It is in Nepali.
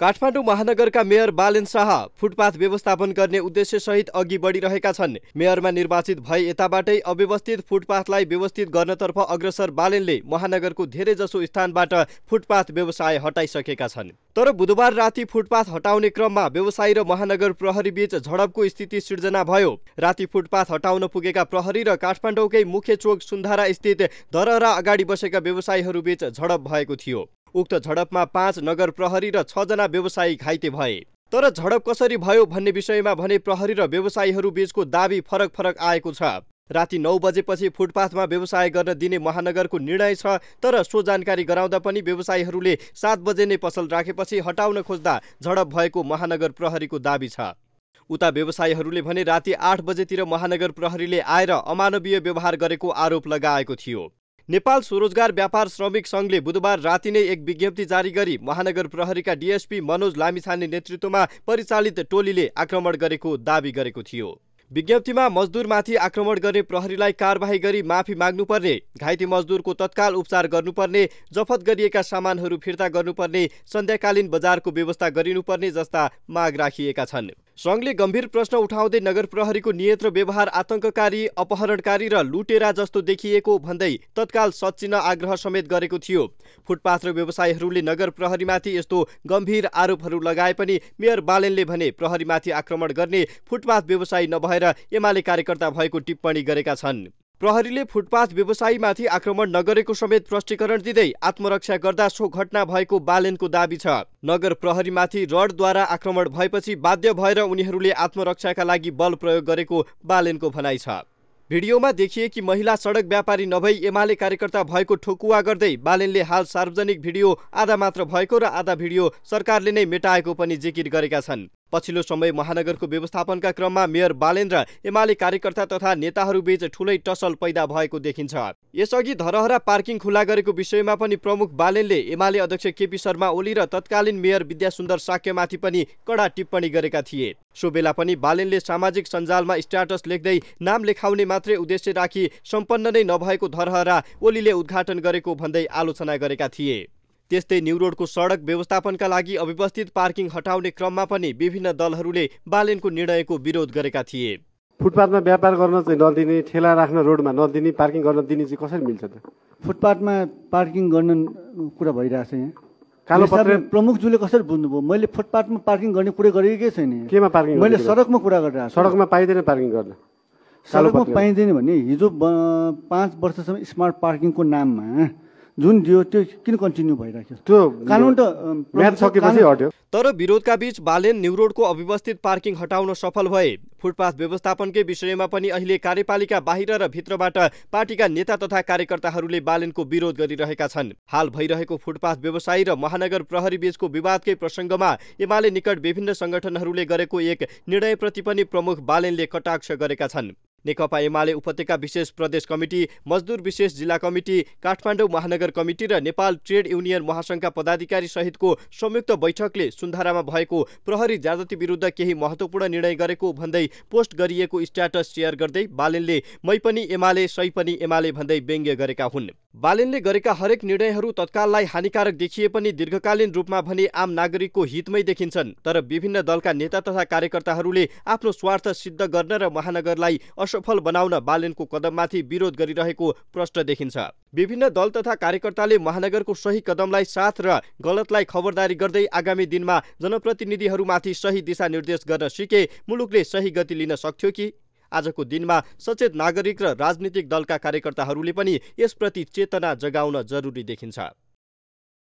काठमाडौँ महानगरका मेयर बालेन शाह फुटपाथ व्यवस्थापन गर्ने उद्देश्यसहित अघि बढिरहेका छन् मेयरमा निर्वाचित भए यताबाटै अव्यवस्थित फुटपाथलाई व्यवस्थित गर्नतर्फ अग्रसर बालेनले महानगरको धेरैजसो स्थानबाट फुटपाथ व्यवसाय हटाइसकेका छन् तर बुधबार राति फुटपाथ हटाउने क्रममा व्यवसायी र महानगर प्रहरीबीच झडपको स्थिति सिर्जना भयो राति फुटपाथ हटाउन पुगेका प्रहरी र काठमाडौँकै मुख्य चोक सुन्धारा स्थित दरहरा अगाडि बसेका व्यवसायीहरूबीच झडप भएको थियो उक्त झडपमा पाँच नगर प्रहरी र छजना व्यवसायी घाइते भए तर झडप कसरी भयो भन्ने विषयमा भने प्रहरी र व्यवसायीहरू बीचको दावी फरक फरक आएको छ राति नौ बजेपछि फुटपाथमा व्यवसाय गर्न दिने महानगरको निर्णय छ तर सो जानकारी गराउँदा पनि व्यवसायीहरूले सात बजे नै पसल राखेपछि हटाउन खोज्दा झडप भएको महानगर प्रहरीको दावी छ उता व्यवसायीहरूले भने राति आठ बजेतिर महानगर प्रहरीले आएर अमानवीय व्यवहार गरेको आरोप लगाएको थियो नेपाल स्वरोजगार व्यापार श्रमिक सङ्घले बुधबार राति नै एक विज्ञप्ति जारी गरी महानगर प्रहरीका डिएसपी मनोज लामिछाने नेतृत्वमा परिचालित टोलीले आक्रमण गरेको दावी गरेको थियो विज्ञप्तिमा मजदुरमाथि आक्रमण गर्ने प्रहरीलाई कारवाही गरी माफी माग्नुपर्ने घाइते मजदुरको तत्काल उपचार गर्नुपर्ने जफत गरिएका सामानहरू फिर्ता गर्नुपर्ने सन्ध्याकालीन बजारको व्यवस्था गरिनुपर्ने जस्ता माग राखिएका छन् सङ्घले गम्भीर प्रश्न उठाउँदै नगर प्रहरीको नियत्र व्यवहार आतङ्ककारी अपहरणकारी र लुटेरा जस्तो देखिएको भन्दै तत्काल सचिन आग्रह समेत गरेको थियो फुटपाथ र व्यवसायीहरूले नगर प्रहरीमाथि यस्तो गम्भीर आरोपहरू लगाए पनि मेयर बालेनले भने प्रहरीमाथि आक्रमण गर्ने फुटपाथ व्यवसायी नभएर एमाले कार्यकर्ता भएको टिप्पणी गरेका छन् प्रहरीले फुटपाथ व्यवसायीमाथि आक्रमण नगरेको समेत प्रष्टीकरण दिँदै आत्मरक्षा गर्दा सो घटना भएको बालेनको दावी छ नगर प्रहरीमाथि रडद्वारा आक्रमण भएपछि बाध्य भएर उनीहरूले आत्मरक्षाका लागि बल प्रयोग गरेको बालेनको भनाइ छ भिडियोमा देखिए कि महिला सडक व्यापारी नभई एमाले कार्यकर्ता भएको ठोकुवा गर्दै बालेनले हाल सार्वजनिक भिडियो आधा मात्र भएको र आधा भिडियो सरकारले नै मेटाएको पनि जिकिर गरेका छन् पछिल्लो समय महानगरको व्यवस्थापनका क्रममा मेयर बालेन र एमाले कार्यकर्ता तथा नेताहरूबीच ठुलै टसल पैदा भएको देखिन्छ यसअघि धरहरा पार्किङ खुला गरेको विषयमा पनि प्रमुख बालेनले एमाले अध्यक्ष केपी शर्मा ओली र तत्कालीन मेयर विद्यासुन्दर साक्यमाथि पनि कडा टिप्पणी गरेका थिए सो बेला पनि बालेनले सामाजिक सञ्जालमा स्ट्याटस लेख्दै नाम लेखाउने मात्रै उद्देश्य राखी सम्पन्न नै नभएको धरहरा ओलीले उद्घाटन गरेको भन्दै आलोचना गरेका थिए त्यस्तै न्यू रोडको सडक व्यवस्थापनका लागि अव्यवस्थित पार्किङ हटाउने क्रममा पनि विभिन्न दलहरूले बालेनको निर्णयको विरोध गरेका थिए फुटपाथमा व्यापार गर्न चाहिँ नदिने ठेला राख्न रोडमा नदिने पार्किङ गर्न दिने चाहिँ कसरी मिल्छ त फुटपाथमा पार्किङ गर्न कुरा छ यहाँ कालो प्रमुखज्यूले कसरी बुझ्नुभयो मैले फुटपाथमा पार्किङ गर्ने कुरा गरेकै छैन केमा पार्किङ मैले सडकमा कुरा गरिरहेको सडकमा पाइँदैन पार्किङ गर्न सडकमा पाइँदैन भने हिजो पाँच वर्षसम्म स्मार्ट पार्किङको नाममा जुन दियो त्यो किन कन्टिन्यू भइरहेको त्यो कानुन त म्याद सकेपछि हट्यो तर विरोधका बीच बालेन न्यु रोडको अव्यवस्थित पार्किङ हटाउन सफल भए फुटपाथ व्यवस्थापनकै विषयमा पनि अहिले कार्यपालिका बाहिर र भित्रबाट पार्टीका नेता तथा कार्यकर्ताहरूले बालेनको विरोध गरिरहेका छन् हाल भइरहेको फुटपाथ व्यवसायी र महानगर प्रहरी बीचको विवादकै प्रसङ्गमा एमाले निकट विभिन्न सङ्गठनहरूले गरेको एक निर्णयप्रति पनि प्रमुख बालेनले कटाक्ष गरेका छन् नेकपा एमाले उपत्यका विशेष प्रदेश कमिटी मजदुर विशेष जिल्ला कमिटी काठमाडौँ महानगर कमिटी र नेपाल ट्रेड युनियन महासङ्घका पदाधिकारी सहितको संयुक्त बैठकले सुन्धारामा भएको प्रहरी ज्यादती विरुद्ध केही महत्त्वपूर्ण निर्णय गरेको भन्दै पोस्ट गरिएको स्ट्याटस सेयर गर्दै बालेनले मै पनि एमाले सही पनि एमाले भन्दै व्यङ्ग्य गरेका हुन् बालिनले गरेका हरेक निर्णयहरू तत्काललाई हानिकारक देखिए पनि दीर्घकालीन रूपमा भने आम नागरिकको हितमै देखिन्छन् तर विभिन्न दलका नेता तथा कार्यकर्ताहरूले आफ्नो स्वार्थ सिद्ध गर्न र महानगरलाई असफल बनाउन बालिनको कदममाथि विरोध गरिरहेको प्रष्ट देखिन्छ विभिन्न दल तथा कार्यकर्ताले महानगरको सही कदमलाई साथ र गलतलाई खबरदारी गर्दै आगामी दिनमा जनप्रतिनिधिहरूमाथि सही दिशानिर्देश गर्न सिके मुलुकले सही गति लिन सक्थ्यो कि आजको दिनमा सचेत नागरिक र राजनीतिक दलका कार्यकर्ताहरूले पनि यसप्रति चेतना जगाउन जरुरी देखिन्छ